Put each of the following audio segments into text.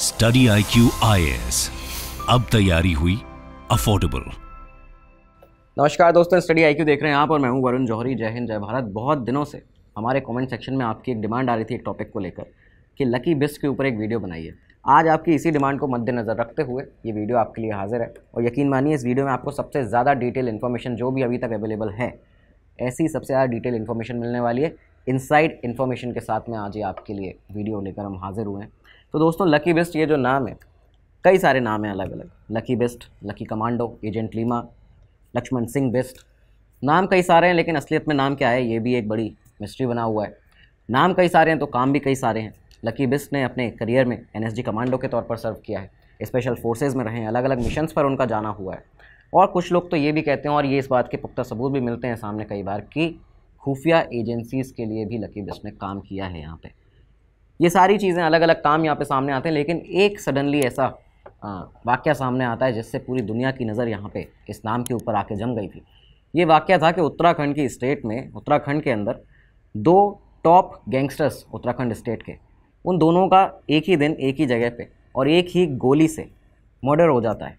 study I Q आई अब तैयारी हुई अफोर्डेबल नमस्कार दोस्तों स्टडी आई क्यू देख रहे हैं आप और मैं हूं वरुण जौहरी जय हिंद जय भारत बहुत दिनों से हमारे कमेंट सेक्शन में आपकी एक डिमांड आ रही थी एक टॉपिक को लेकर कि लकी बिस्ट के ऊपर एक वीडियो बनाइए आज आपकी इसी डिमांड को मद्देनज़र रखते हुए ये वीडियो आपके लिए हाजिर है और यकीन मानिए इस वीडियो में आपको सबसे ज़्यादा डिटेल इन्फॉर्मेशन जो भी अभी तक अवेलेबल है ऐसी सबसे ज़्यादा डिटेल इन्फॉर्मेशन मिलने वाली है इनसाइड इन्फॉर्मेशन के साथ में आज ये आपके लिए वीडियो लेकर हम हाजिर हुए हैं तो दोस्तों लकी बेस्ट ये जो नाम है कई सारे नाम हैं अलग अलग Lucky Bisht Lucky commando agent Lima Lakshman Singh Bisht नाम कई सारे हैं लेकिन असलियत में नाम क्या है ये भी एक बड़ी मिस्ट्री बना हुआ है नाम कई सारे हैं तो काम भी कई सारे हैं लकी बिस्ट ने अपने करियर में एन कमांडो के तौर पर सर्व किया है स्पेशल फोर्सेज में रहे हैं अलग अलग मिशंस पर उनका जाना हुआ है और कुछ लोग तो ये भी कहते हैं और ये इस बात के पुख्ता सबूत भी मिलते हैं सामने कई बार कि खुफिया एजेंसीज़ के लिए भी लकी बिस्ट ने काम किया है यहाँ पर ये सारी चीज़ें अलग अलग काम यहाँ पे सामने आते हैं लेकिन एक सडनली ऐसा वाक्य सामने आता है जिससे पूरी दुनिया की नज़र यहाँ पे इस्लाम के ऊपर आके जम गई थी ये वाक़ था कि उत्तराखंड की स्टेट में उत्तराखंड के अंदर दो टॉप गैंगस्टर्स उत्तराखंड स्टेट के उन दोनों का एक ही दिन एक ही जगह पे और एक ही गोली से मर्डर हो जाता है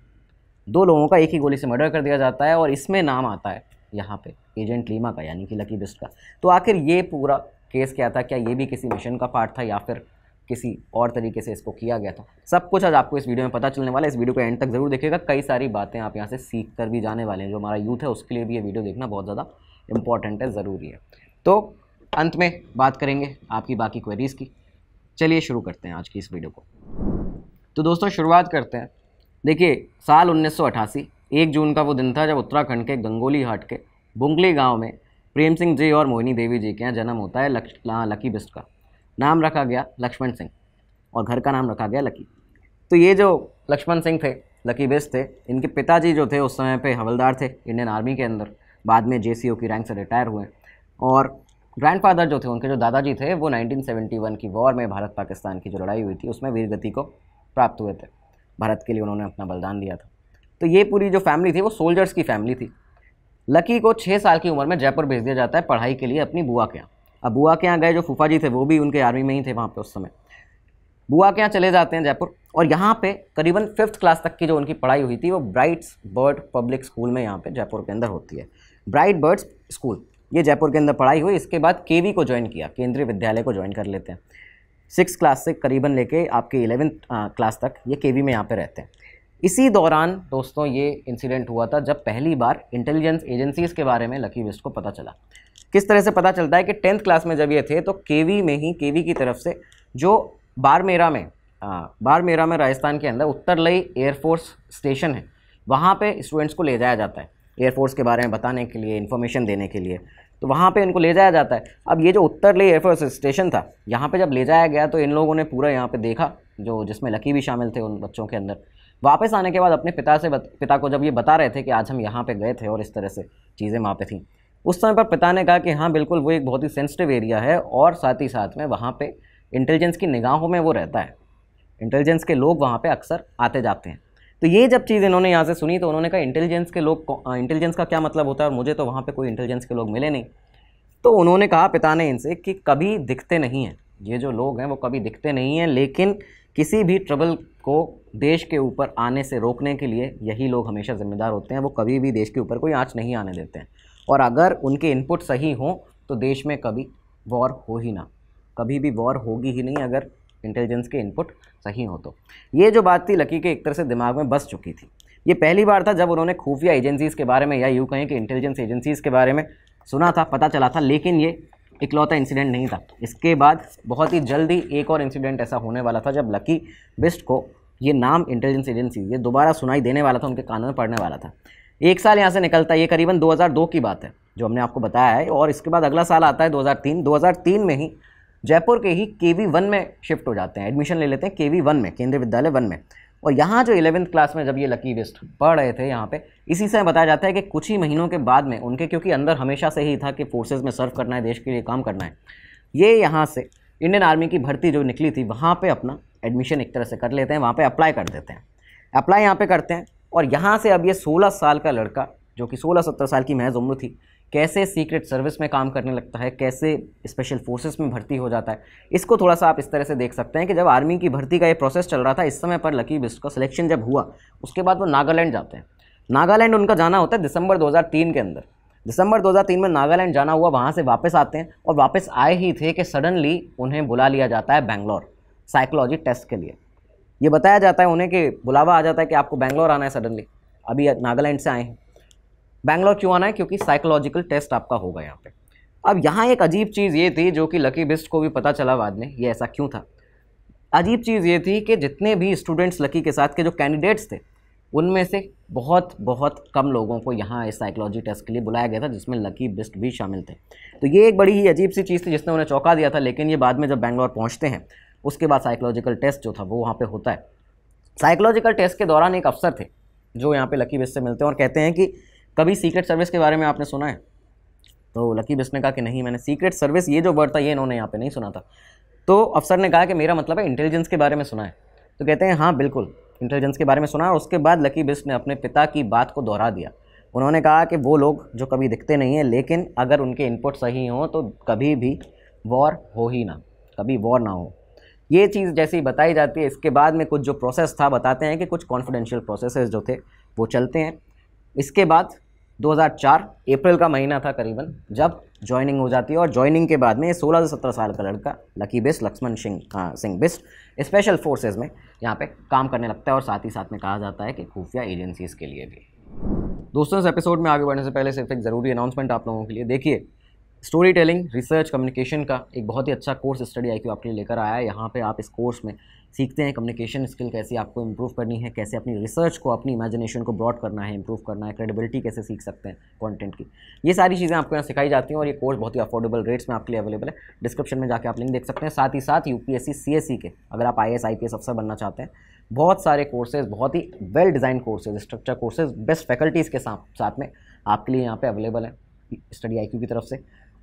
दो लोगों का एक ही गोली से मर्डर कर दिया जाता है और इसमें नाम आता है यहाँ पे एजेंट लीमा का यानी कि लकी बिस्ट का तो आखिर ये पूरा केस क्या था क्या ये भी किसी मिशन का पार्ट था या फिर किसी और तरीके से इसको किया गया था सब कुछ आज आपको इस वीडियो में पता चलने वाला है इस वीडियो को एंड तक जरूर देखिएगा कई सारी बातें आप यहाँ से सीख कर भी जाने वाले हैं जो हमारा यूथ है उसके लिए भी ये वीडियो देखना बहुत ज़्यादा इंपॉर्टेंट है ज़रूरी है तो अंत में बात करेंगे आपकी बाकी क्वेरीज़ की चलिए शुरू करते हैं आज की इस वीडियो को तो दोस्तों शुरुआत करते हैं देखिए साल उन्नीस एक जून का वो दिन था जब उत्तराखंड के गंगोली हाट के बुंगली गाँव में प्रेम सिंह जी और मोहिनी देवी जी के यहाँ जन्म होता है लक्ष लकी बिस्ट का नाम रखा गया लक्ष्मण सिंह और घर का नाम रखा गया लकी तो ये जो लक्ष्मण सिंह थे लकी बिस्ट थे इनके पिताजी जो थे उस समय पे हवलदार थे इंडियन आर्मी के अंदर बाद में जे की रैंक से रिटायर हुए और ग्रैंडफादर जो थे उनके जो दादाजी थे वो 1971 की वॉर में भारत पाकिस्तान की जो लड़ाई हुई थी उसमें वीरगति को प्राप्त हुए थे भारत के लिए उन्होंने अपना बलिदान दिया था तो ये पूरी जो फैमिली थी वो सोल्जर्स की फैमिली थी लकी को छः साल की उम्र में जयपुर भेज दिया जाता है पढ़ाई के लिए अपनी बुआ के यहाँ अब बुआ के यहाँ गए जो फूफा जी थे वो भी उनके आर्मी में ही थे वहाँ पर उस समय बुआ के यहाँ चले जाते हैं जयपुर और यहाँ पे करीबन फिफ्थ क्लास तक की जो उनकी पढ़ाई हुई थी वो ब्राइट्स बर्ड पब्लिक स्कूल में यहाँ पे जयपुर के अंदर होती है ब्राइट बर्ड्स स्कूल ये जयपुर के अंदर पढ़ाई हुई इसके बाद के को ज्वाइन किया केंद्रीय विद्यालय को ज्वाइन कर लेते हैं सिक्स क्लास से करीबन लेके आपके इलेवेंथ क्लास तक ये के में यहाँ पर रहते हैं इसी दौरान दोस्तों ये इंसिडेंट हुआ था जब पहली बार इंटेलिजेंस एजेंसीज के बारे में लकी वेस्ट को पता चला किस तरह से पता चलता है कि टेंथ क्लास में जब ये थे तो केवी में ही केवी की तरफ से जो बारमेरा में बारमेरा में राजस्थान के अंदर उत्तरलई एयरफोर्स स्टेशन है वहाँ पर स्टूडेंट्स को ले जाया जाता है एयरफोर्स के बारे में बताने के लिए इन्फॉर्मेशन देने के लिए तो वहाँ पे इनको ले जाया जाता है अब ये जो उत्तरलई एयरफोर्स स्टेशन था यहाँ पे जब ले जाया गया तो इन लोगों ने पूरा यहाँ पे देखा जो जिसमें लकी भी शामिल थे उन बच्चों के अंदर वापस आने के बाद अपने पिता से बत, पिता को जब ये बता रहे थे कि आज हम यहाँ पे गए थे और इस तरह से चीज़ें वहाँ पे थी उस समय पर पिता ने कहा कि हाँ बिल्कुल वो एक बहुत ही सेंसिटिव एरिया है और साथ ही साथ में वहाँ पर इंटेलिजेंस की निगाहों में वो रहता है इंटेलिजेंस के लोग वहाँ पर अक्सर आते जाते हैं तो ये जब चीज़ इन्होंने यहाँ से सुनी तो उन्होंने कहा इंटेलिजेंस के लोग इंटेलिजेंस हाँ, का क्या मतलब होता है और मुझे तो वहाँ पर कोई इंटेलिजेंस के लोग मिले नहीं तो उन्होंने कहा पिता ने इनसे कि कभी दिखते नहीं हैं ये जो लोग हैं वो कभी दिखते नहीं हैं लेकिन किसी भी ट्रबल को देश के ऊपर आने से रोकने के लिए यही लोग हमेशा ज़िम्मेदार होते हैं वो कभी भी देश के ऊपर कोई आँच नहीं आने देते हैं और अगर उनके इनपुट सही हों तो देश में कभी वॉर हो ही ना कभी भी वॉर होगी ही नहीं अगर इंटेलिजेंस के इनपुट सही हो तो ये जो बात थी लकी के एक तरह से दिमाग में बस चुकी थी ये पहली बार था जब उन्होंने खुफिया एजेंसीज़ के बारे में या यूँ कहें कि इंटेलिजेंस एजेंसीज़ के बारे में सुना था पता चला था लेकिन ये इकलौता इंसिडेंट नहीं था इसके बाद बहुत ही जल्दी एक और इंसिडेंट ऐसा होने वाला था जब लकी बिस्ट को ये नाम इंटेलिजेंस एजेंसी ये दोबारा सुनाई देने वाला था उनके कानून में पड़ने वाला था एक साल यहाँ से निकलता है ये करीबन 2002 की बात है जो हमने आपको बताया है और इसके बाद अगला साल आता है 2003 2003 में ही जयपुर के ही के वी वन में शिफ्ट हो जाते हैं एडमिशन ले लेते हैं के वी वन में केंद्रीय विद्यालय वन में और यहाँ जो इलेवेंथ क्लास में जब ये लकी वेस्ट पढ़ रहे थे यहाँ पे इसी से बताया जाता है कि कुछ ही महीनों के बाद में उनके क्योंकि अंदर हमेशा से ही था कि फोर्सेज में सर्व करना है देश के लिए काम करना है ये यहाँ से इंडियन आर्मी की भर्ती जो निकली थी वहाँ पर अपना एडमिशन एक तरह से कर लेते हैं वहाँ पर अप्लाई कर देते हैं अप्लाई यहाँ पर करते हैं और यहाँ से अब ये सोलह साल का लड़का जो कि 16-17 साल की महज उम्र थी कैसे सीक्रेट सर्विस में काम करने लगता है कैसे स्पेशल फोर्सेस में भर्ती हो जाता है इसको थोड़ा सा आप इस तरह से देख सकते हैं कि जब आर्मी की भर्ती का ये प्रोसेस चल रहा था इस समय पर लकी बिस्ट का सिलेक्शन जब हुआ उसके बाद वो नागालैंड जाते हैं नागालैंड उनका जाना होता है दिसंबर 2003 के अंदर दिसंबर 2003 में नागालैंड जाना हुआ वहाँ से वापस आते हैं और वापस आए ही थे कि सडनली उन्हें बुला लिया जाता है बैंगलोर साइकोलॉजी टेस्ट के लिए ये बताया जाता है उन्हें कि बुलावा आ जाता है कि आपको बैंगलोर आना है सडनली अभी नागालैंड से आए हैं बैंगलोर क्यों आना है क्योंकि साइकोलॉजिकल टेस्ट आपका होगा यहाँ पे अब यहाँ एक अजीब चीज़ ये थी जो कि लकी बिस्ट को भी पता चला बाद में ये ऐसा क्यों था अजीब चीज़ ये थी कि जितने भी स्टूडेंट्स लकी के साथ के जो कैंडिडेट्स थे उनमें से बहुत बहुत कम लोगों को यहाँ इस साइकोलॉजी टेस्ट के लिए बुलाया गया था जिसमें लकी बिस्ट भी शामिल थे तो ये एक बड़ी ही अजीब सी चीज़ थी जिसने उन्हें चौंका दिया था लेकिन ये बाद में जब बैंगलोर पहुँचते हैं उसके बाद साइकोलॉजिकल टेस्ट जो था वो वहाँ पर होता है साइकोलॉजिकल टेस्ट के दौरान एक अफसर थे जो यहाँ पर लकी बिस्ट से मिलते हैं और कहते हैं कि कभी सीक्रेट सर्विस के बारे में आपने सुना है तो लकी बिस्ट ने कहा कि नहीं मैंने सीक्रेट सर्विस ये जो वर्ड था ये इन्होंने यहाँ पे नहीं सुना था तो अफसर ने कहा कि मेरा मतलब है इंटेलिजेंस के बारे में सुना है तो कहते हैं हाँ बिल्कुल इंटेलिजेंस के बारे में सुना और उसके बाद लकी बिस्ट ने अपने पिता की बात को दोहरा दिया उन्होंने कहा कि वो लोग जो कभी दिखते नहीं हैं लेकिन अगर उनके इनपुट सही हों तो कभी भी वॉर हो ही ना कभी वॉर ना हो ये चीज़ जैसी बताई जाती है इसके बाद में कुछ जो प्रोसेस था बताते हैं कि कुछ कॉन्फिडेंशियल प्रोसेस जो थे वो चलते हैं इसके बाद 2004 अप्रैल का महीना था करीबन जब ज्वाइनिंग हो जाती है और ज्वाइनिंग के बाद में 16 से 17 साल का लड़का लकी बिस्ट लक्ष्मण सिंह हाँ, सिंह बिस्ट स्पेशल फोर्सेज में यहाँ पे काम करने लगता है और साथ ही साथ में कहा जाता है कि खुफिया एजेंसीज़ के लिए भी दोस्तों इस एपिसोड में आगे बढ़ने से पहले सिर्फ एक ज़रूरी अनाउंसमेंट आप लोगों के लिए देखिए स्टोरी टेलिंग रिसर्च कम्युनिकेशन का एक बहुत ही अच्छा कोर्स स्टडी आई आपके लिए लेकर आया है यहाँ पे आप इस कोर्स में सीखते हैं कम्युनिकेशन स्किल कैसे आपको इम्प्रूव करनी है कैसे अपनी रिसर्च को अपनी इमेजिनेशन को ब्रॉड करना है इम्प्रूव करना है क्रेडिबिलिटी कैसे सीख सकते हैं कंटेंट की ये सारी चीज़ें आपको यहाँ सिखाई जाती हैं और ये कोर्स बहुत ही अफोर्डेबल रेट्स में आपके लिए अवेलेबल है डिस्क्रिप्शन में जाकर आप लिंक देख सकते हैं साथ ही साथ यू पी के अगर आप आई एस अफसर बनना चाहते हैं बहुत सारे कोर्सेज बहुत ही well design courses structure courses best faculties के साथ में आपके लिए यहाँ पे अवेलेबल है स्टडी आई की तरफ से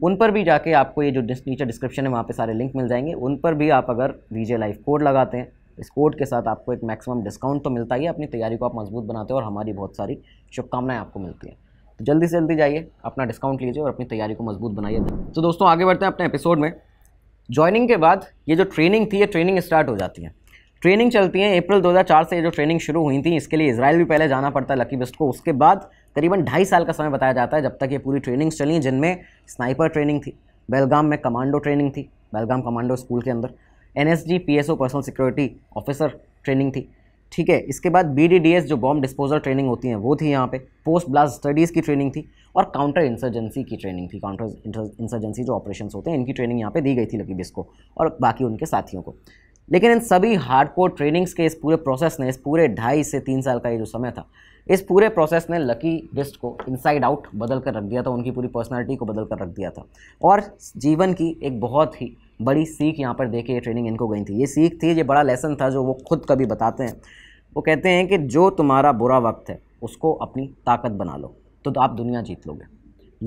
उन पर भी जाके आपको ये जो नीचे डिस्क्रिप्शन है वहाँ पे सारे लिंक मिल जाएंगे उन पर भी आप अगर वी जे लाइव कोड लगाते हैं इस कोड के साथ आपको एक मैक्सिमम डिस्काउंट तो मिलता ही है अपनी तैयारी को आप मजबूत बनाते हो और हमारी बहुत सारी शुभकामनाएं आपको मिलती हैं तो जल्दी से जल्दी जाइए अपना डिस्काउंट लीजिए और अपनी तैयारी को मजबूत बनाइए तो दोस्तों आगे बढ़ते हैं अपने एपिसोड में ज्वाइनिंग के बाद ये जो ट्रेनिंग थी ये ट्रेनिंग स्टार्ट हो जाती है ट्रेनिंग चलती है अप्रैल दो से ये जो ट्रेनिंग शुरू हुई थी इसके लिए इसराइल भी पहले जाना पड़ता है लकी बेस्ट को उसके बाद करीबन ढाई साल का समय बताया जाता है जब तक ये पूरी ट्रेनिंग्स चली जिनमें स्नाइपर ट्रेनिंग थी बेलगाम में कमांडो ट्रेनिंग थी बेलगाम कमांडो स्कूल के अंदर N S G P S O personal security officer training थी ठीक है इसके बाद बी डी डी एस जो बॉम्ब डिस्पोजल ट्रेनिंग होती है वो थी यहाँ पे पोस्ट ब्लास्ट स्टडीज़ की ट्रेनिंग थी और काउंटर इंसर्जेंसी की ट्रेनिंग थी काउंटर इंसर्जेंसी जो ऑपरेशन होते हैं इनकी ट्रेनिंग यहाँ पे दी गई थी लकी को और बाकी उनके साथियों को लेकिन इन सभी कोर ट्रेनिंग्स के इस पूरे प्रोसेस ने इस पूरे ढाई से तीन साल का ये जो समय था इस पूरे प्रोसेस ने लकी बिस्ट को इनसाइड आउट बदल कर रख दिया था उनकी पूरी पर्सनालिटी को बदल कर रख दिया था और जीवन की एक बहुत ही बड़ी सीख यहाँ पर देखे ये ट्रेनिंग इनको गई थी ये सीख थी ये बड़ा लेसन था जो वो खुद कभी बताते हैं वो कहते हैं कि जो तुम्हारा बुरा वक्त है उसको अपनी ताकत बना लो तो आप दुनिया जीत लोगे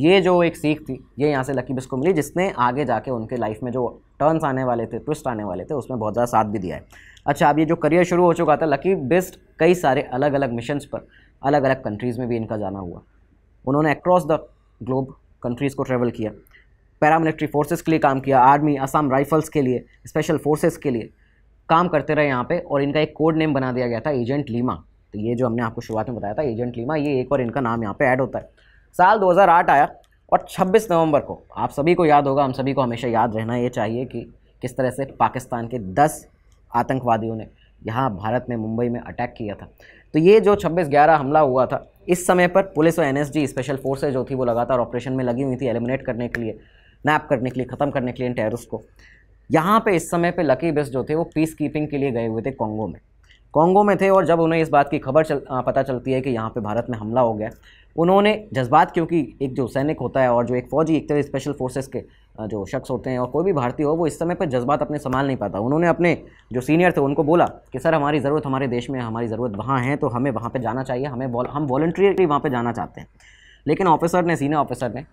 ये जो एक सीख थी ये यहाँ से लकी बिस्ट को मिली जिसने आगे जाके उनके लाइफ में जो टर्न्स आने वाले थे ट्विस्ट आने वाले थे उसमें बहुत ज़्यादा साथ भी दिया है अच्छा अब ये जो करियर शुरू हो चुका था लकी बिस्ट कई सारे अलग अलग मिशंस पर अलग अलग कंट्रीज़ में भी इनका जाना हुआ उन्होंने अक्रॉस द ग्लोब कंट्रीज़ को ट्रेवल किया पैरामिलिट्री फोर्सेस के लिए काम किया आर्मी असम राइफल्स के लिए स्पेशल फोर्सेस के लिए काम करते रहे यहाँ पे और इनका एक कोड नेम बना दिया गया था एजेंट लीमा तो ये जो हमने आपको शुरुआत में बताया था एजेंट लीमा ये एक और इनका नाम यहाँ पे ऐड होता है साल 2008 आया और 26 नवंबर को आप सभी को याद होगा हम सभी को हमेशा याद रहना ये चाहिए कि किस तरह से पाकिस्तान के दस आतंकवादियों ने यहाँ भारत में मुंबई में अटैक किया था तो ये जो छब्बीस ग्यारह हमला हुआ था इस समय पर पुलिस और एनएसजी स्पेशल फोर्सेज जो थी वो लगातार ऑपरेशन में लगी हुई थी एलिमिनेट करने के लिए नैप करने के लिए ख़त्म करने के लिए इन टेररिस्ट को यहाँ पे इस समय पे लकी बेस्ट जो थे वो पीस कीपिंग के लिए गए हुए थे कॉन्गो में कॉन्गो में थे और जब उन्हें इस बात की खबर चल आ, पता चलती है कि यहाँ पे भारत में हमला हो गया उन्होंने जज्बात क्योंकि एक जो सैनिक होता है और जो एक फ़ौजी एक तरह स्पेशल फोर्सेस के जो शख्स होते हैं और कोई भी भारतीय हो वो इस समय पर जज्बात अपने संभाल नहीं पाता उन्होंने अपने जो सीनियर थे उनको बोला कि सर हमारी ज़रूरत हमारे देश में हमारी ज़रूरत वहाँ है तो हमें वहाँ पर जाना चाहिए हमें हम वॉल्ट्रियरली वहाँ पर जाना चाहते हैं लेकिन ऑफिसर ने सीनियर ऑफिसर ने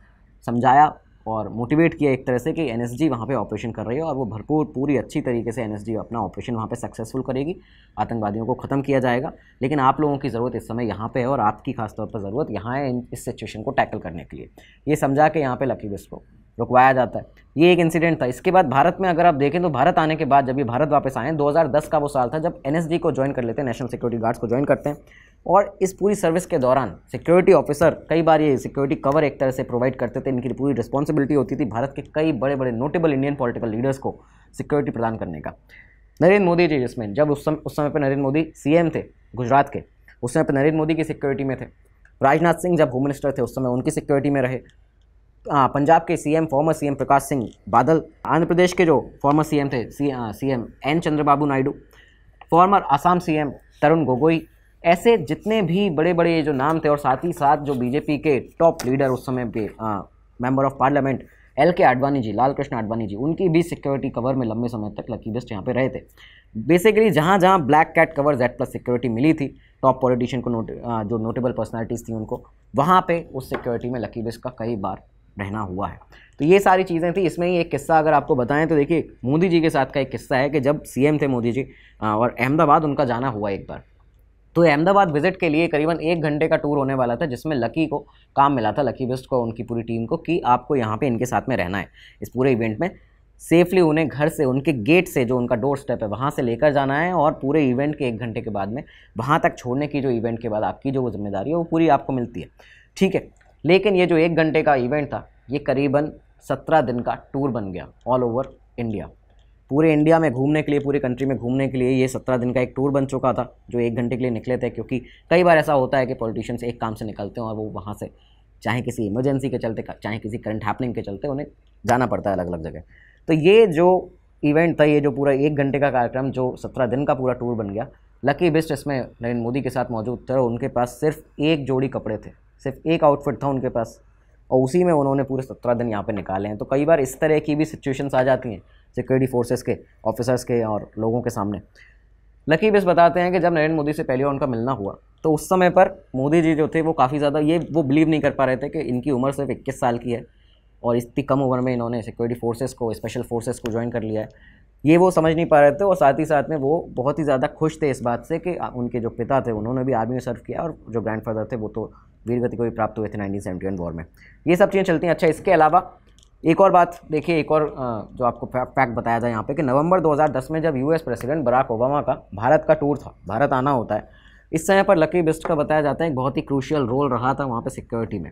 समझाया और मोटिवेट किया एक तरह से कि एन एस जी वहाँ पर ऑपरेशन कर रही है और वो भरपूर पूरी अच्छी तरीके से एन एस जी अपना ऑपरेशन वहाँ पर सक्सेसफुल करेगी आतंकवादियों को ख़त्म किया जाएगा लेकिन आप लोगों की ज़रूरत इस समय यहाँ पे है और आपकी खासतौर पर ज़रूरत यहाँ है इस सिचुएशन को टैकल करने के लिए ये समझा के यहाँ पर लकी बिस्को रुकवाया जाता है ये एक इंसिडेंट था इसके बाद भारत में अगर आप देखें तो भारत आने के बाद जब ये भारत वापस आए 2010 का वो साल था जब एन को ज्वाइन कर लेते हैं नेशनल सिक्योरिटी गार्ड्स को ज्वाइन करते हैं और इस पूरी सर्विस के दौरान सिक्योरिटी ऑफिसर कई बार ये सिक्योरिटी कवर एक तरह से प्रोवाइड करते थे इनकी पूरी रिस्पॉन्सिबिलिटी होती थी भारत के कई बड़े बड़े नोटेबल इंडियन पॉलिटिकल लीडर्स को सिक्योरिटी प्रदान करने का नरेंद्र मोदी जी जिसमें जब उस समय उस समय पर नरेंद्र मोदी सी थे गुजरात के उस समय पर नरेंद्र मोदी की सिक्योरिटी में थे राजनाथ सिंह जब होम मिनिस्टर थे उस समय उनकी सिक्योरिटी में रहे पंजाब के CM former CM Prakash Singh Badal Andhra Pradesh के जो फॉर्मर सीएम थे CM N Chandrababu Naidu former Assam CM Tarun Gogoi ऐसे जितने भी बड़े बड़े जो नाम थे और साथ ही साथ जो बीजेपी के टॉप लीडर उस समय पे मेंबर ऑफ पार्लियामेंट एल के आडवाणी जी लाल कृष्ण आडवाणी जी उनकी भी सिक्योरिटी कवर में लंबे समय तक लकी बेस्ट यहाँ पे रहे थे बेसिकली जहाँ जहाँ black cat cover Z plus security मिली थी टॉप पॉलिटिशियन को नोट जो नोटेबल पर्सनैलिटीज़ थी उनको वहाँ पे उस सिक्योरिटी में लकी बेस्ट का कई बार रहना हुआ है तो ये सारी चीज़ें थी इसमें ही एक किस्सा अगर आपको बताएं तो देखिए मोदी जी के साथ का एक किस्सा है कि जब सी थे मोदी जी और अहमदाबाद उनका जाना हुआ एक बार तो अहमदाबाद विजिट के लिए करीबन एक घंटे का टूर होने वाला था जिसमें लकी को काम मिला था लकी बेस्ट को उनकी पूरी टीम को कि आपको यहाँ पे इनके साथ में रहना है इस पूरे इवेंट में सेफली उन्हें घर से उनके गेट से जो उनका डोर स्टेप है वहाँ से लेकर जाना है और पूरे इवेंट के एक घंटे के बाद में वहाँ तक छोड़ने की जो इवेंट के बाद आपकी जो जिम्मेदारी है वो पूरी आपको मिलती है ठीक है लेकिन ये जो एक घंटे का इवेंट था ये करीबन सत्रह दिन का टूर बन गया ऑल ओवर इंडिया पूरे इंडिया में घूमने के लिए पूरे कंट्री में घूमने के लिए ये सत्रह दिन का एक टूर बन चुका था जो एक घंटे के लिए निकले थे क्योंकि कई बार ऐसा होता है कि पॉलिटिशियंस एक काम से निकलते हैं और वो वहाँ से चाहे किसी इमरजेंसी के चलते चाहे किसी करंट हैपनिंग के चलते उन्हें जाना पड़ता है अलग अलग जगह तो ये जो इवेंट था ये जो पूरा एक घंटे का कार्यक्रम जो सत्रह दिन का पूरा टूर बन गया लकी बेस्ट इसमें नरेंद्र मोदी के साथ मौजूद थे और उनके पास सिर्फ एक जोड़ी कपड़े थे सिर्फ एक आउटफिट था उनके पास और उसी में उन्होंने पूरे सत्रह दिन यहाँ पर निकाले हैं तो कई बार इस तरह की भी सिचुएशंस आ जाती हैं सिक्योरिटी फोर्सेस के ऑफिसर्स के और लोगों के सामने लकी बस बताते हैं कि जब नरेंद्र मोदी से पहली बार उनका मिलना हुआ तो उस समय पर मोदी जी जो थे वो काफ़ी ज़्यादा ये वो बिलीव नहीं कर पा रहे थे कि इनकी उम्र सिर्फ इक्कीस साल की है और इतनी कम उम्र में इन्होंने सिक्योरिटी फोर्सेस को स्पेशल फोर्सेस को ज्वाइन कर लिया है ये वो समझ नहीं पा रहे थे और साथ ही साथ में वो बहुत ही ज़्यादा खुश थे इस बात से कि उनके जो पिता थे उन्होंने भी आर्मी में सर्व किया और जो ग्रैंडफादर थे वो तो वीरगति को भी प्राप्त हुए थे नाइनटीन वॉर में ये सब चीज़ें चलती हैं अच्छा इसके अलावा एक और बात देखिए एक और जो आपको फैक्ट बताया था यहाँ पे कि नवंबर 2010 में जब यूएस प्रेसिडेंट बराक ओबामा का भारत का टूर था भारत आना होता है इस समय पर लकी बिस्ट का बताया जाता है एक बहुत ही क्रूशियल रोल रहा था वहाँ पे सिक्योरिटी में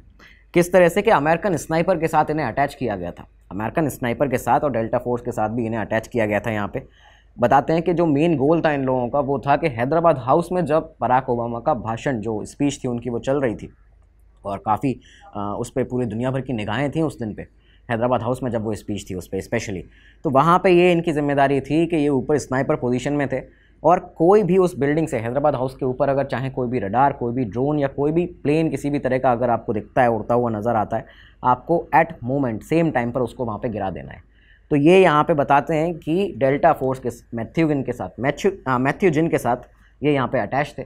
किस तरह से कि अमेरिकन स्नाइपर के साथ इन्हें अटैच किया गया था अमेरिकन स्नाइपर के साथ और डेल्टा फोर्स के साथ भी इन्हें अटैच किया गया था यहाँ पर बताते हैं कि जो मेन गोल था इन लोगों का वो था कि हैदराबाद हाउस में जब बराक ओबामा का भाषण जो स्पीच थी उनकी वो चल रही थी और काफ़ी उस पर पूरी दुनिया भर की निगाहें थी उस दिन पर हैदराबाद हाउस में जब वो स्पीच थी उस पर स्पेशली तो वहाँ पे ये इनकी जिम्मेदारी थी कि ये ऊपर स्नाइपर पोजीशन में थे और कोई भी उस बिल्डिंग से हैदराबाद हाउस के ऊपर अगर चाहे कोई भी रडार कोई भी ड्रोन या कोई भी प्लेन किसी भी तरह का अगर आपको दिखता है उड़ता हुआ नज़र आता है आपको एट मोमेंट सेम टाइम पर उसको वहाँ पर गिरा देना है तो ये यहाँ पे बताते हैं कि डेल्टा फोर्स के मैथ्यूगिन के साथ मैथ्यू हाँ, मैथ्यू जिन के साथ ये यहाँ पे अटैच थे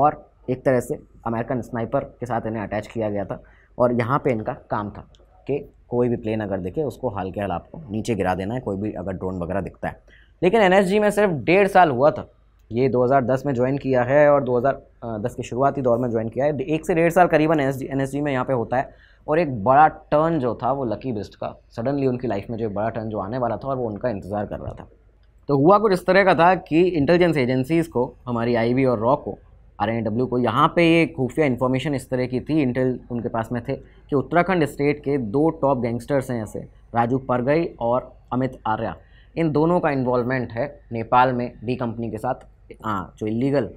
और एक तरह से अमेरिकन स्नाइपर के साथ इन्हें अटैच किया गया था और यहाँ पे इनका काम था कि कोई भी प्लेन अगर दिखे उसको हाल के हाल आपको नीचे गिरा देना है कोई भी अगर ड्रोन वगैरह दिखता है लेकिन एन में सिर्फ डेढ़ साल हुआ था ये 2010 में ज्वाइन किया है और 2010 के शुरुआती दौर में ज्वाइन किया है एक से डेढ़ साल करीबन एन एस में यहाँ पर होता है और एक बड़ा टर्न जो था वो लकी बिस्ट का सडनली उनकी लाइफ में जो बड़ा टर्न जो आने वाला था और वो उनका इंतज़ार कर रहा था तो हुआ कुछ इस तरह का था कि इंटेलिजेंस एजेंसीज़ को हमारी आई और रॉ को आर एन डब्ल्यू को यहाँ पे ये खुफिया इन्फॉर्मेशन इस तरह की थी इंटेल उनके पास में थे कि उत्तराखंड स्टेट के दो टॉप गैंगस्टर्स हैं ऐसे राजू परगई और अमित आर्या इन दोनों का इन्वॉल्वमेंट है नेपाल में डी कंपनी के साथ हाँ जो इलीगल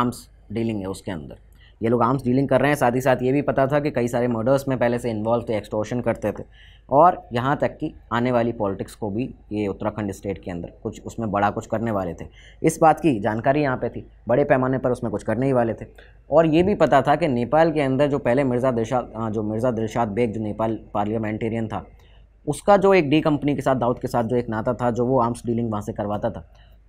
आर्म्स डीलिंग है उसके अंदर ये लोग आर्म्स डीलिंग कर रहे हैं साथ ही साथ ये भी पता था कि कई सारे मर्डर्स में पहले से इन्वॉल्व थे एक्सटोर्शन करते थे और यहाँ तक कि आने वाली पॉलिटिक्स को भी ये उत्तराखंड स्टेट के अंदर कुछ उसमें बड़ा कुछ करने वाले थे इस बात की जानकारी यहाँ पे थी बड़े पैमाने पर उसमें कुछ करने ही वाले थे और ये भी पता था कि नेपाल के अंदर जो पहले मिर्ज़ा दिलशाद जो मिर्ज़ा दिलशाद बेग जो नेपाल पार्लियामेंटेरियन था उसका जो एक डी कंपनी के साथ दाऊद के साथ जो एक नाता था जो वो आर्म्स डीलिंग वहाँ से करवाता था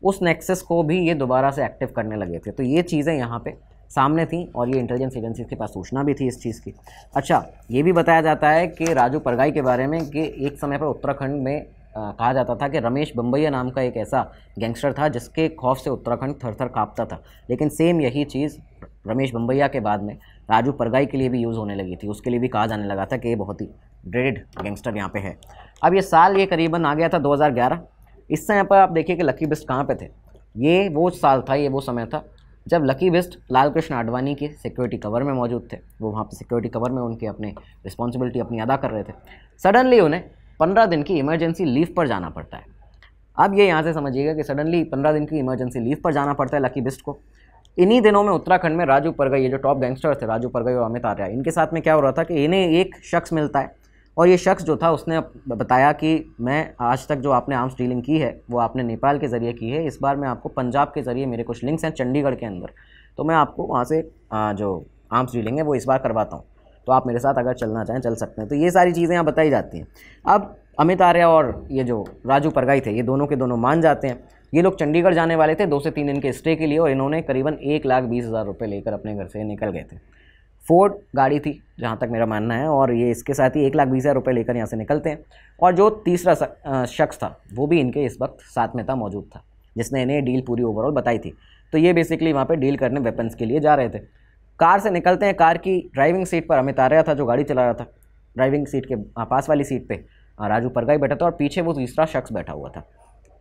उस नेक्सेस को भी ये दोबारा से एक्टिव करने लगे थे तो ये चीज़ें यहाँ पे सामने थी और ये इंटेलिजेंस एजेंसी के पास सूचना भी थी इस चीज़ की अच्छा ये भी बताया जाता है कि राजू परगाई के बारे में कि एक समय पर उत्तराखंड में कहा जाता था कि रमेश बम्बैया नाम का एक ऐसा गैंगस्टर था जिसके खौफ से उत्तराखंड थर थर काँपता था लेकिन सेम यही चीज़ रमेश बम्बैया के बाद में राजू परगाई के लिए भी यूज़ होने लगी थी उसके लिए भी कहा जाने लगा था कि ये बहुत ही ड्रेडेड गैंगस्टर यहाँ पे है अब ये साल ये करीबन आ गया था 2011 इस समय पर आप देखिए कि लकी बिस्ट कहाँ पे थे ये वो साल था ये वो समय था जब लकी बेस्ट लाल कृष्ण आडवाणी के सिक्योरिटी कवर में मौजूद थे वो वहाँ पर सिक्योरिटी कवर में उनके अपने रिस्पॉन्सिबिलिटी अपनी अदा कर रहे थे सडनली उन्हें पंद्रह दिन की इमरजेंसी लीव पर जाना पड़ता है अब ये यहाँ से समझिएगा कि सडनली पंद्रह दिन की इमरजेंसी लीव पर जाना पड़ता है लकी बिस्ट को इन्हीं दिनों में उत्तराखंड में राजू परगई ये जो टॉप गैंगस्टर थे राजू परगई और अमित आर्या इनके साथ में क्या हो रहा था कि इन्हें एक शख्स मिलता है और ये शख्स जो था उसने बताया कि मैं आज तक जो आपने आर्म्स डीलिंग की है वो आपने नेपाल के ज़रिए की है इस बार मैं आपको पंजाब के ज़रिए मेरे कुछ लिंक्स हैं चंडीगढ़ के अंदर तो मैं आपको वहाँ से जो आर्म्स डीलिंग है वो इस बार करवाता हूँ तो आप मेरे साथ अगर चलना चाहें चल सकते हैं तो ये सारी चीज़ें यहाँ बताई जाती हैं अब अमित आर्य और ये जो राजू परगाई थे ये दोनों के दोनों मान जाते हैं ये लोग चंडीगढ़ जाने वाले थे दो से तीन दिन के स्टे के लिए और इन्होंने करीबन एक लाख बीस हज़ार रुपये लेकर अपने घर से निकल गए थे फोर्ड गाड़ी थी जहाँ तक मेरा मानना है और ये इसके साथ ही एक लाख बीस हज़ार रुपये लेकर यहाँ से निकलते हैं और जो तीसरा शख्स था वो भी इनके इस वक्त साथ में था मौजूद था जिसने इन्हें डील पूरी ओवरऑल बताई थी तो ये बेसिकली वहाँ पर डील करने वेपन्स के लिए जा रहे थे कार से निकलते हैं कार की ड्राइविंग सीट पर अमित आर्या था जो गाड़ी चला रहा था ड्राइविंग सीट के पास वाली सीट पर राजू परगाई बैठा था और पीछे वो तीसरा शख्स बैठा हुआ था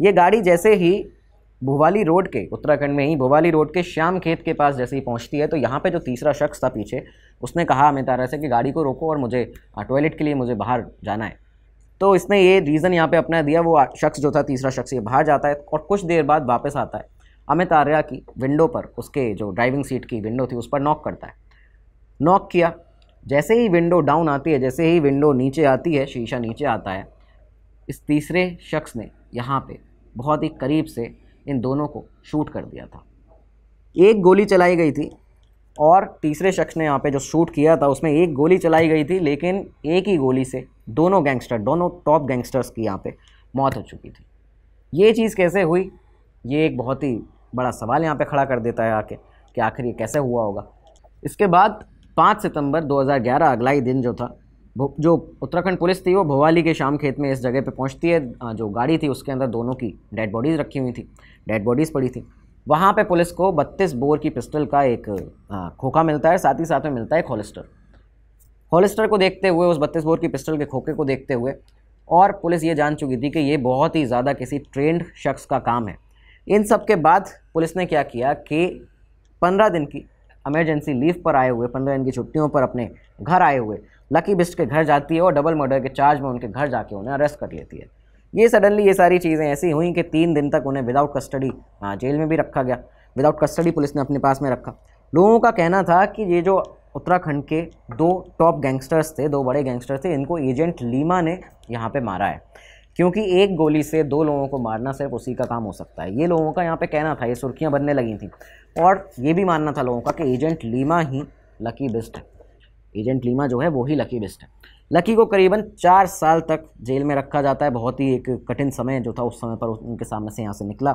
ये गाड़ी जैसे ही भोवाली रोड के उत्तराखंड में ही भुवाली रोड के श्याम खेत के पास जैसे ही पहुंचती है तो यहाँ पे जो तीसरा शख्स था पीछे उसने कहा अमित आर से कि गाड़ी को रोको और मुझे टॉयलेट के लिए मुझे बाहर जाना है तो इसने ये रीज़न यहाँ पे अपना दिया वो शख्स जो था तीसरा शख्स ये बाहर जाता है और कुछ देर बाद वापस आता है अमित आर्या की विंडो पर उसके जो ड्राइविंग सीट की विंडो थी उस पर नॉक करता है नॉक किया जैसे ही विंडो डाउन आती है जैसे ही विंडो नीचे आती है शीशा नीचे आता है इस तीसरे शख्स ने यहाँ पे बहुत ही करीब से इन दोनों को शूट कर दिया था एक गोली चलाई गई थी और तीसरे शख्स ने यहाँ पे जो शूट किया था उसमें एक गोली चलाई गई थी लेकिन एक ही गोली से दोनों गैंगस्टर दोनों टॉप गैंगस्टर्स की यहाँ पे मौत हो चुकी थी ये चीज़ कैसे हुई ये एक बहुत ही बड़ा सवाल यहाँ पे खड़ा कर देता है आके कि आखिर ये कैसे हुआ होगा इसके बाद पाँच सितंबर 2011 अगला ही दिन जो था जो उत्तराखंड पुलिस थी वो भवाली के शाम खेत में इस जगह पे पहुंचती है जो गाड़ी थी उसके अंदर दोनों की डेड बॉडीज़ रखी हुई थी डेड बॉडीज़ पड़ी थी वहाँ पे पुलिस को 32 बोर की पिस्टल का एक खोखा मिलता है साथ ही साथ में मिलता है हॉलिस्टर हॉलिस्टर को देखते हुए उस बत्तीस बोर की पिस्टल के खोखे को देखते हुए और पुलिस ये जान चुकी थी कि ये बहुत ही ज़्यादा किसी ट्रेंड शख्स का काम है इन सब के बाद पुलिस ने क्या किया कि पंद्रह दिन की एमरजेंसी लीव पर आए हुए पंद्रह दिन की छुट्टियों पर अपने घर आए हुए लकी बिस्ट के घर जाती है और डबल मर्डर के चार्ज में उनके घर जाके उन्हें अरेस्ट कर लेती है ये सडनली ये सारी चीज़ें ऐसी हुई कि तीन दिन तक उन्हें विदाउट हाँ, कस्टडी जेल में भी रखा गया विदाउट कस्टडी पुलिस ने अपने पास में रखा लोगों का कहना था कि ये जो उत्तराखंड के दो टॉप गैंगस्टर्स थे दो बड़े गैंगस्टर थे इनको एजेंट लीमा ने यहाँ पे मारा है क्योंकि एक गोली से दो लोगों को मारना सिर्फ उसी का काम हो सकता है ये लोगों का यहाँ पे कहना था ये सुर्खियाँ बनने लगी थी और ये भी मानना था लोगों का कि एजेंट लीमा ही लकी बेस्ट है एजेंट लीमा जो है वो ही लकी बेस्ट है लकी को करीबन चार साल तक जेल में रखा जाता है बहुत ही एक कठिन समय जो था उस समय पर उनके सामने से यहाँ से निकला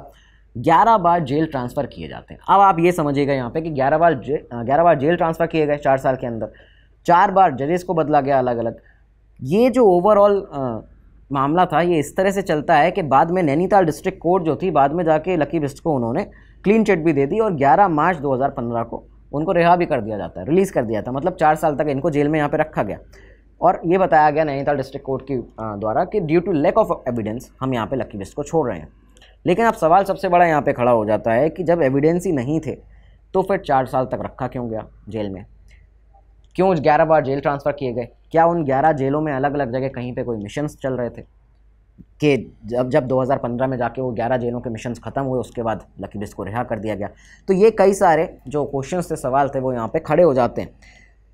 ग्यारह बार जेल ट्रांसफ़र किए जाते हैं अब आप ये समझिएगा यहाँ पे कि ग्यारह बार जे ग्यारह बार जेल ट्रांसफ़र किए गए चार साल के अंदर चार बार जजेस को बदला गया अलग अलग ये जो ओवरऑल मामला था ये इस तरह से चलता है कि बाद में नैनीताल डिस्ट्रिक्ट कोर्ट जो थी बाद में जाके लकी बिस्ट को उन्होंने क्लीन चिट भी दे दी और 11 मार्च 2015 को उनको रिहा भी कर दिया जाता है रिलीज़ कर दिया था मतलब चार साल तक इनको जेल में यहाँ पर रखा गया और ये बताया गया नैनीताल डिस्ट्रिक्ट कोर्ट की द्वारा कि due to lack of evidence हम यहाँ पर लकी बिस्ट को छोड़ रहे हैं लेकिन अब सवाल सबसे बड़ा यहाँ पर खड़ा हो जाता है कि जब एविडेंस ही नहीं थे तो फिर चार साल तक रखा क्यों गया जेल में क्यों ग्यारह बार जेल ट्रांसफ़र किए गए क्या उन ग्यारह जेलों में अलग अलग जगह कहीं पर कोई मिशन चल रहे थे कि जब जब 2015 में जाके वो 11 जेलों के मिशन ख़त्म हुए उसके बाद लकी डिस्क को रिहा कर दिया गया तो ये कई सारे जो क्वेश्चन थे सवाल थे वो यहाँ पे खड़े हो जाते हैं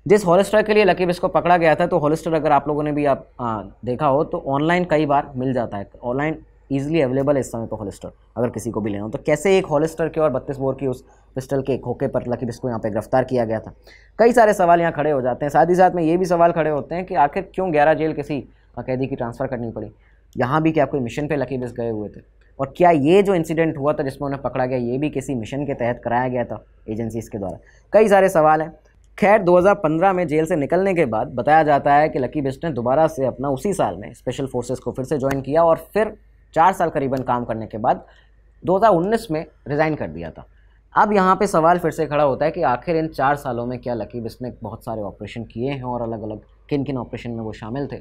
जिस हॉलिस्टर के लिए लकी बिस्ट को पकड़ा गया था तो हॉलिस्टर अगर आप लोगों ने भी आप आ, देखा हो तो ऑनलाइन कई बार मिल जाता है ऑनलाइन ईजिली अवेलेबल है इस समय पर होलिस्टर अगर किसी को भी लेना हो तो कैसे एक होलिस्टर के और बत्तीस बोर की उस पिस्टल के होके पर लकी जिसको यहाँ पर गिरफ्तार किया गया था कई सारे सवाल यहाँ खड़े हो जाते हैं साथ ही साथ में ये भी सवाल खड़े होते हैं कि आखिर क्यों ग्यारह जेल किसी कैदी की ट्रांसफ़र करनी पड़ी यहाँ भी क्या कोई मिशन पे लकी बिस गए हुए थे और क्या ये जो इंसिडेंट हुआ था जिसमें उन्हें पकड़ा गया ये भी किसी मिशन के तहत कराया गया था एजेंसीज़ के द्वारा कई सारे सवाल हैं खैर 2015 में जेल से निकलने के बाद बताया जाता है कि लकी बिस्ट ने दोबारा से अपना उसी साल में स्पेशल फोर्सेज को फिर से ज्वाइन किया और फिर चार साल करीबन काम करने के बाद 2019 में रिज़ाइन कर दिया था अब यहाँ पे सवाल फिर से खड़ा होता है कि आखिर इन चार सालों में क्या लकीब इसने बहुत सारे ऑपरेशन किए हैं और अलग अलग किन किन ऑपरेशन में वो शामिल थे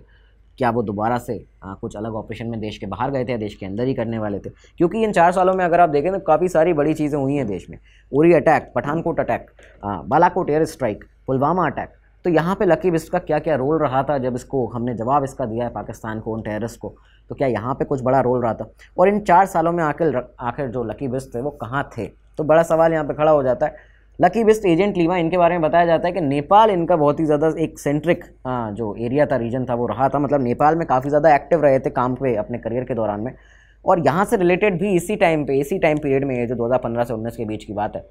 क्या वो दोबारा से आ, कुछ अलग ऑपरेशन में देश के बाहर गए थे या देश के अंदर ही करने वाले थे क्योंकि इन चार सालों में अगर आप देखें तो काफ़ी सारी बड़ी चीज़ें हुई हैं देश में Uri attack Pathankot attack Balakot air strike Pulwama attack तो यहाँ पे लकीब इसका क्या क्या रोल रहा था जब इसको हमने जवाब इसका दिया है पाकिस्तान को उन टेररिस्ट को तो क्या यहाँ पे कुछ बड़ा रोल रहा था और इन चार सालों में आखिर आखिर जो लकी बिस्ट थे वो कहाँ थे तो बड़ा सवाल यहाँ पे खड़ा हो जाता है लकी बिस्ट एजेंट लीमा इनके बारे में बताया जाता है कि नेपाल इनका बहुत ही ज़्यादा एक सेंट्रिक जो एरिया था रीजन था वो रहा था मतलब नेपाल में काफ़ी ज़्यादा एक्टिव रहे थे काम पे अपने करियर के दौरान में और यहाँ से रिलेटेड भी इसी टाइम पे इसी टाइम पीरियड में ये जो 2015 से 19 के बीच की बात है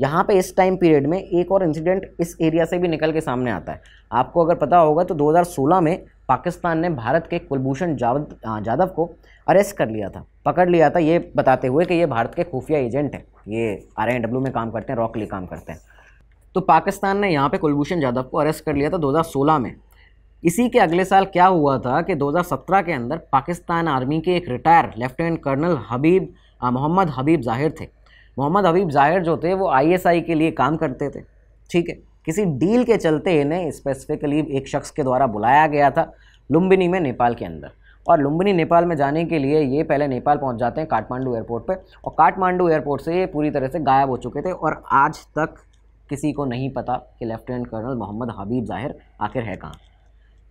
यहाँ पे इस टाइम पीरियड में एक और इंसिडेंट इस एरिया से भी निकल के सामने आता है आपको अगर पता होगा तो 2016 में पाकिस्तान ने भारत के कुलभूषण जावद जाधव को अरेस्ट कर लिया था पकड़ लिया था ये बताते हुए कि ये भारत के खुफिया एजेंट हैं ये आर डब्ल्यू में काम करते हैं रॉकली काम करते हैं तो पाकिस्तान ने यहाँ पे कुलभूषण जाधव को अरेस्ट कर लिया था 2016 में इसी के अगले साल क्या हुआ था कि 2017 के अंदर पाकिस्तान आर्मी के एक retire lieutenant colonel Habib Mohammad Habib Zahir थे मोहम्मद हबीब जाहिर जो थे वो आईएसआई के लिए काम करते थे ठीक है किसी डील के चलते इन्हें स्पेसिफिकली एक शख्स के द्वारा बुलाया गया था लुम्बिनी में नेपाल के अंदर और लुम्बिनी नेपाल में जाने के लिए ये पहले नेपाल पहुंच जाते हैं काठमांडू एयरपोर्ट पे और काठमांडू एयरपोर्ट से ये पूरी तरह से गायब हो चुके थे और आज तक किसी को नहीं पता कि लेफ्टिनेंट कर्नल मोहम्मद हबीब जाहिर आखिर है कहाँ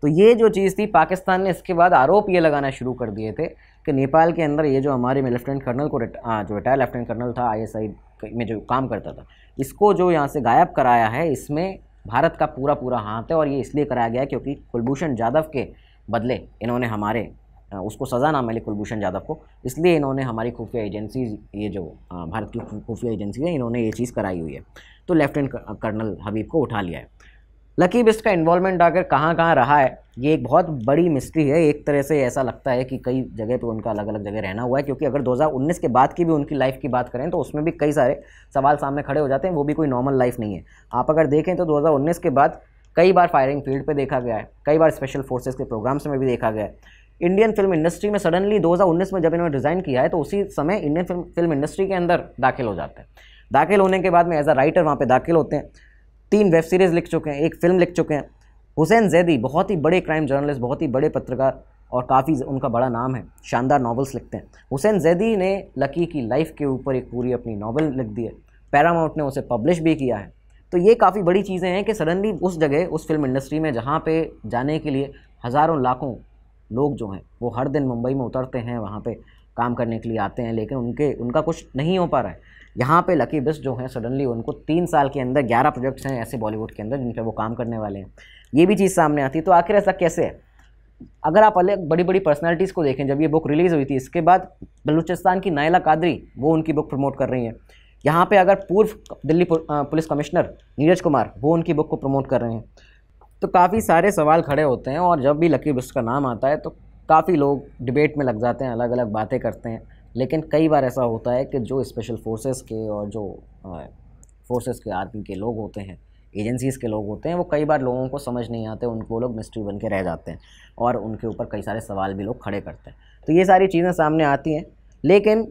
तो ये जो चीज़ थी पाकिस्तान ने इसके बाद आरोप ये लगाना शुरू कर दिए थे कि नेपाल के अंदर ये जो हमारे लेफ्टिनेंट कर्नल को आ, जो रिटायर लेफ्टिनेंट कर्नल था आईएसआई में जो काम करता था इसको जो यहाँ से गायब कराया है इसमें भारत का पूरा पूरा हाथ है और ये इसलिए कराया गया क्योंकि कुलभूषण जाधव के बदले इन्होंने हमारे उसको सज़ा ना मिली कुलभूषण यादव को इसलिए इन्होंने हमारी खुफिया एजेंसीज ये जो भारत की खुफिया एजेंसी है इन्होंने ये चीज़ कराई हुई है तो लेफ्टिनेंट कर्नल हबीब को उठा लिया है लकी बिस्ट का इन्वॉल्वमेंट आकर कहाँ कहाँ रहा है ये एक बहुत बड़ी मिस्ट्री है एक तरह से ऐसा लगता है कि कई जगह पे उनका अलग अलग जगह रहना हुआ है क्योंकि अगर 2019 के बाद की भी उनकी लाइफ की बात करें तो उसमें भी कई सारे सवाल सामने खड़े हो जाते हैं वो भी कोई नॉर्मल लाइफ नहीं है आप अगर देखें तो 2019 के बाद कई बार फायरिंग फील्ड पर देखा गया है कई बार स्पेशल फोर्सेज के प्रोग्राम्स में भी देखा गया है इंडियन फिल्म इंडस्ट्री में सडनली 2019 में जब इन्होंने डिज़ाइन किया है तो उसी समय इंडियन फिल्म फिल्म इंडस्ट्री के अंदर दाखिल हो जाते हैं दाखिल होने के बाद में एज अ राइटर वहाँ पर दाखिल होते हैं तीन वेब सीरीज़ लिख चुके हैं एक फ़िल्म लिख चुके हैं हुसैन जैदी बहुत ही बड़े क्राइम जर्नलिस्ट बहुत ही बड़े पत्रकार और काफ़ी उनका बड़ा नाम है शानदार नावल्स लिखते हैं हुसैन जैदी ने लकी की लाइफ के ऊपर एक पूरी अपनी नावल लिख दी है पैरामाउंट ने उसे पब्लिश भी किया है तो ये काफ़ी बड़ी चीज़ें हैं कि सडनली उस जगह उस फिल्म इंडस्ट्री में जहाँ पे जाने के लिए हज़ारों लाखों लोग जो हैं वो हर दिन मुंबई में उतरते हैं वहाँ पे काम करने के लिए आते हैं लेकिन उनके उनका कुछ नहीं हो पा रहा है यहाँ पे लकी बिस्ट जो हैं सडनली उनको तीन साल के अंदर ग्यारह प्रोजेक्ट्स हैं ऐसे बॉलीवुड के अंदर जिन पर वो काम करने वाले हैं ये भी चीज़ सामने आती है तो आखिर ऐसा कैसे है अगर आप अलग बड़ी बड़ी पर्सनैलिटीज़ को देखें जब ये बुक रिलीज़ हुई थी इसके बाद बलूचिस्तान की नायला कादरी वो उनकी बुक प्रमोट कर रही हैं यहाँ पे अगर पूर्व दिल्ली पुलिस कमिश्नर नीरज कुमार वो उनकी बुक को प्रमोट कर रहे हैं तो काफ़ी सारे सवाल खड़े होते हैं और जब भी लकी बिस्ट का नाम आता है तो काफ़ी लोग डिबेट में लग जाते हैं अलग अलग बातें करते हैं लेकिन कई बार ऐसा होता है कि जो स्पेशल फोर्सेस के और जो फोर्सेस के आर्मी के लोग होते हैं एजेंसीज़ के लोग होते हैं वो कई बार लोगों को समझ नहीं आते उनको लोग मिस्ट्री बन के रह जाते हैं और उनके ऊपर कई सारे सवाल भी लोग खड़े करते हैं तो ये सारी चीज़ें सामने आती हैं लेकिन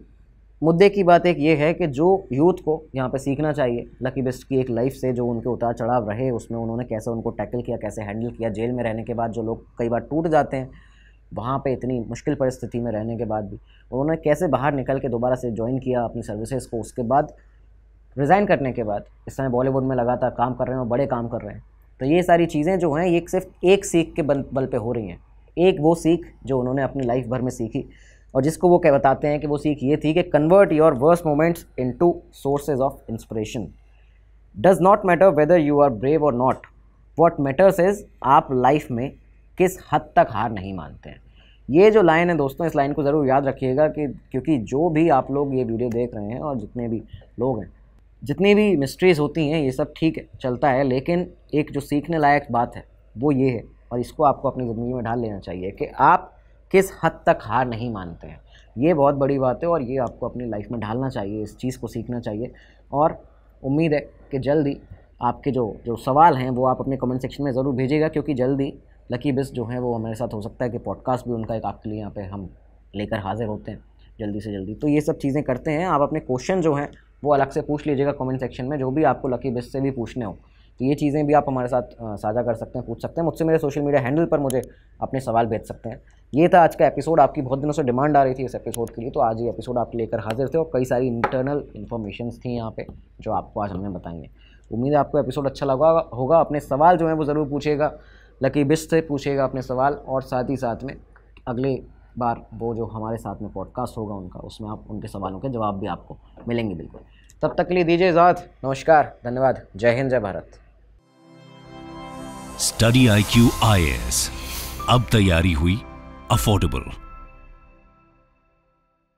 मुद्दे की बात एक ये है कि जो यूथ को यहाँ पे सीखना चाहिए लकी बेस्ट की एक लाइफ से जो उनके उतार चढ़ाव रहे उसमें उन्होंने कैसे उनको टैकल किया कैसे हैंडल किया जेल में रहने के बाद जो लोग कई बार टूट जाते हैं वहाँ पे इतनी मुश्किल परिस्थिति में रहने के बाद भी उन्होंने कैसे बाहर निकल के दोबारा से ज्वाइन किया अपनी सर्विसेज को उसके बाद रिज़ाइन करने के बाद इस समय बॉलीवुड में लगातार काम कर रहे हैं और बड़े काम कर रहे हैं तो ये सारी चीज़ें जो हैं ये सिर्फ एक सीख के बल बल पर हो रही हैं एक वो सीख जो उन्होंने अपनी लाइफ भर में सीखी और जिसको वो क्या बताते हैं कि वो सीख ये थी कि convert your worst moments into sources of inspiration does not matter whether you are brave और नॉट वॉट मैटर्स इज आप लाइफ में किस हद तक हार नहीं मानते हैं ये जो लाइन है दोस्तों इस लाइन को ज़रूर याद रखिएगा कि क्योंकि जो भी आप लोग ये वीडियो देख रहे हैं और जितने भी लोग हैं जितनी भी मिस्ट्रीज़ होती हैं ये सब ठीक है चलता है लेकिन एक जो सीखने लायक बात है वो ये है और इसको आपको अपनी ज़िंदगी में ढाल लेना चाहिए कि आप किस हद तक हार नहीं मानते हैं ये बहुत बड़ी बात है और ये आपको अपनी लाइफ में ढालना चाहिए इस चीज़ को सीखना चाहिए और उम्मीद है कि जल्दी आपके जो जो सवाल हैं वो आप अपने कमेंट सेक्शन में ज़रूर भेजिएगा क्योंकि जल्दी लकी बिस जो है वो हमारे साथ हो सकता है कि पॉडकास्ट भी उनका एक आपके लिए यहाँ पे हम लेकर हाजिर होते हैं जल्दी से जल्दी तो ये सब चीज़ें करते हैं आप अपने क्वेश्चन जो हैं वो अलग से पूछ लीजिएगा कमेंट सेक्शन में जो भी आपको लकी बिस से भी पूछने हो तो ये चीज़ें भी आप हमारे साथ साझा कर सकते हैं पूछ सकते हैं मुझसे मेरे सोशल मीडिया हैंडल पर मुझे अपने सवाल भेज सकते हैं ये था आज का एपिसोड आपकी बहुत दिनों से डिमांड आ रही थी इस एपिसोड के लिए तो आज ये एपिसोड आप लेकर हाजिर थे और कई सारी इंटरनल इन्फॉर्मेशन थी यहाँ पे जो आपको आज हमने बताएंगे उम्मीद है आपको एपिसोड अच्छा लगा होगा अपने सवाल जो है वो ज़रूर पूछेगा लकी बिस्ट से पूछेगा अपने सवाल और साथ ही साथ में अगली बार वो जो हमारे साथ में पॉडकास्ट होगा उनका उसमें आप उनके सवालों के जवाब भी आपको मिलेंगे बिल्कुल तब तक के लिए दीजिए इजाज़ नमस्कार धन्यवाद Jai Hind Jai Bharat study I Q I S अब तैयारी हुई अफोर्डेबल